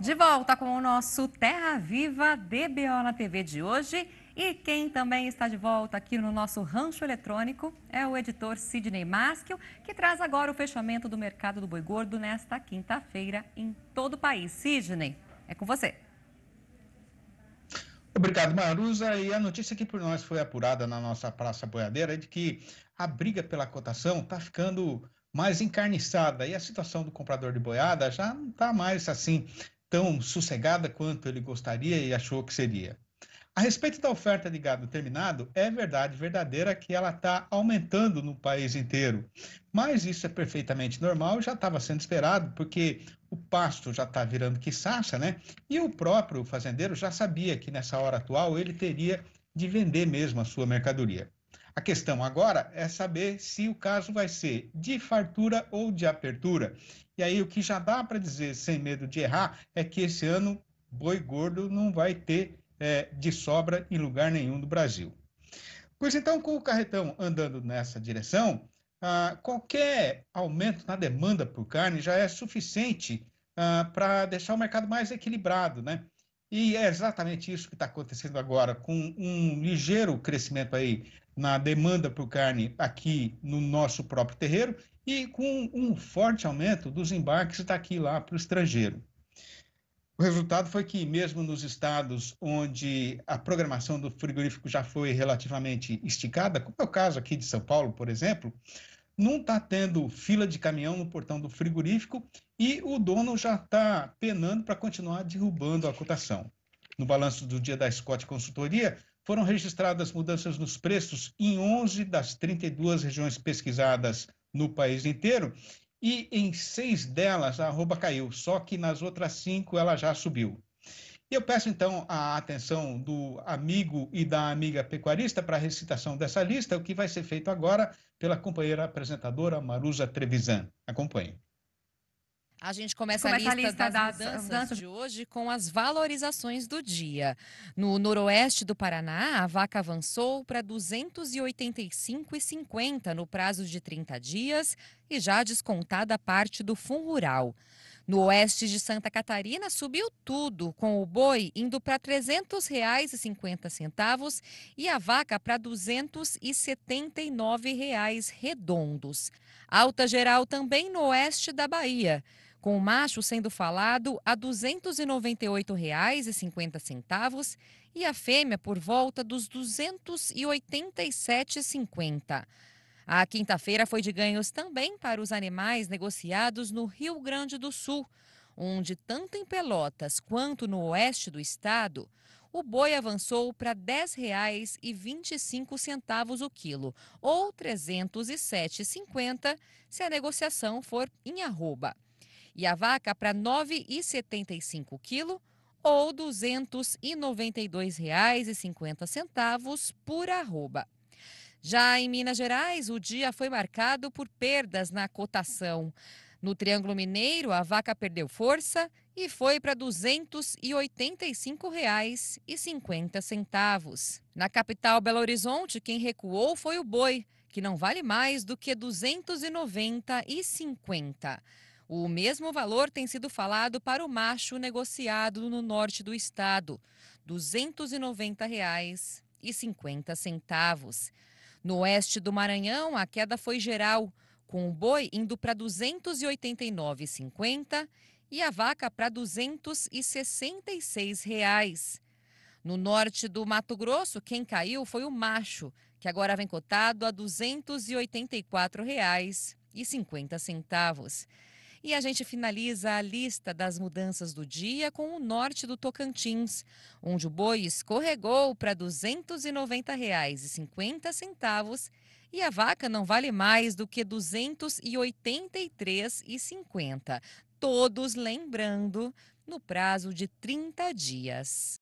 De volta com o nosso Terra Viva DBO na TV de hoje. E quem também está de volta aqui no nosso rancho eletrônico é o editor Sidney Maschio, que traz agora o fechamento do mercado do boi gordo nesta quinta-feira em todo o país. Sidney, é com você. Obrigado, Maruza. E a notícia que por nós foi apurada na nossa Praça Boiadeira é de que a briga pela cotação está ficando mais encarniçada. E a situação do comprador de boiada já não está mais assim tão sossegada quanto ele gostaria e achou que seria. A respeito da oferta de gado terminado, é verdade verdadeira que ela está aumentando no país inteiro. Mas isso é perfeitamente normal, já estava sendo esperado, porque o pasto já está virando quiçaça, né? E o próprio fazendeiro já sabia que nessa hora atual ele teria de vender mesmo a sua mercadoria. A questão agora é saber se o caso vai ser de fartura ou de apertura. E aí o que já dá para dizer, sem medo de errar, é que esse ano boi gordo não vai ter é, de sobra em lugar nenhum do Brasil. Pois então, com o carretão andando nessa direção, ah, qualquer aumento na demanda por carne já é suficiente ah, para deixar o mercado mais equilibrado, né? E é exatamente isso que está acontecendo agora, com um ligeiro crescimento aí na demanda por carne aqui no nosso próprio terreiro e com um forte aumento dos embarques daqui lá para o estrangeiro. O resultado foi que, mesmo nos estados onde a programação do frigorífico já foi relativamente esticada, como é o caso aqui de São Paulo, por exemplo, não está tendo fila de caminhão no portão do frigorífico e o dono já está penando para continuar derrubando a cotação. No balanço do dia da Scott Consultoria, foram registradas mudanças nos preços em 11 das 32 regiões pesquisadas no país inteiro e em seis delas a arroba caiu, só que nas outras cinco ela já subiu. Eu peço então a atenção do amigo e da amiga pecuarista para a recitação dessa lista, o que vai ser feito agora pela companheira apresentadora Marusa Trevisan. Acompanhe. A gente começa, começa a, lista a lista, das, das mudanças, de hoje com as valorizações do dia. No noroeste do Paraná, a vaca avançou para 285,50 no prazo de 30 dias e já descontada parte do fundo rural. No oeste de Santa Catarina, subiu tudo, com o boi indo para R$ 300,50 e a vaca para R$ 279 reais redondos. Alta geral também no oeste da Bahia com o macho sendo falado a R$ 298,50 e a fêmea por volta dos R$ 287,50. A quinta-feira foi de ganhos também para os animais negociados no Rio Grande do Sul, onde, tanto em Pelotas quanto no oeste do estado, o boi avançou para R$ 10,25 o quilo, ou R$ 307,50 se a negociação for em arroba. E a vaca para R$ 9,75 o quilo, ou R$ 292,50 por arroba. Já em Minas Gerais, o dia foi marcado por perdas na cotação. No Triângulo Mineiro, a vaca perdeu força e foi para R$ 285,50. Na capital Belo Horizonte, quem recuou foi o boi, que não vale mais do que R$ 290,50. O mesmo valor tem sido falado para o macho negociado no norte do estado, R$ 290,50. No oeste do Maranhão, a queda foi geral, com o boi indo para 289,50 e a vaca para R$ 266. Reais. No norte do Mato Grosso, quem caiu foi o macho, que agora vem cotado a R$ 284,50. E a gente finaliza a lista das mudanças do dia com o norte do Tocantins, onde o boi escorregou para R$ 290,50 e a vaca não vale mais do que R$ 283,50. Todos lembrando, no prazo de 30 dias.